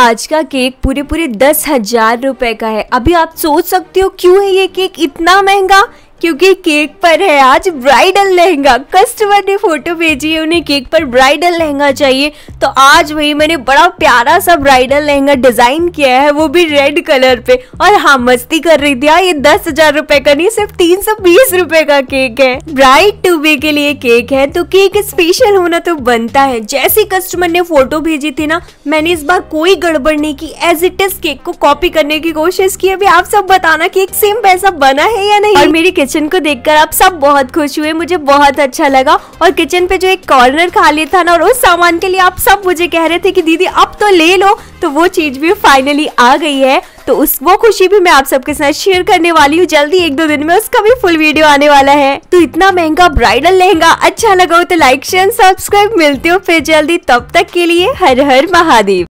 आज का केक पूरे पूरे दस हजार रुपए का है अभी आप सोच सकते हो क्यों है ये केक इतना महंगा क्योंकि केक पर है आज ब्राइडल लहंगा कस्टमर ने फोटो भेजी है उन्हें केक पर ब्राइडल लहंगा चाहिए तो आज वही मैंने बड़ा प्यारा सा ब्राइडल लहंगा डिजाइन किया है वो भी रेड कलर पे और हाँ मस्ती कर रही थी हाँ, ये दस हजार रूपए का नहीं सिर्फ तीन सौ बीस रूपए का केक है ब्राइड टू बी के लिए केक है तो केक स्पेशल होना तो बनता है जैसे कस्टमर ने फोटो भेजी थी ना मैंने इस बार कोई गड़बड़ नहीं की एज इट इज केक को कॉपी करने की कोशिश की अभी आप सब बताना की सेम पैसा बना है या नहीं और मेरी किचन को देखकर आप सब बहुत खुश हुए मुझे बहुत अच्छा लगा और किचन पे जो एक कॉर्नर खाली था ना और उस सामान के लिए आप सब मुझे कह रहे थे कि दीदी अब तो ले लो तो वो चीज भी फाइनली आ गई है तो उस वो खुशी भी मैं आप सबके साथ शेयर करने वाली हूँ जल्दी एक दो दिन में उसका भी फुल वीडियो आने वाला है तो इतना महंगा ब्राइडल लहंगा अच्छा लगा हो तो लाइक शेयर सब्सक्राइब मिलते हो फिर जल्दी तब तक के लिए हर हर महादेव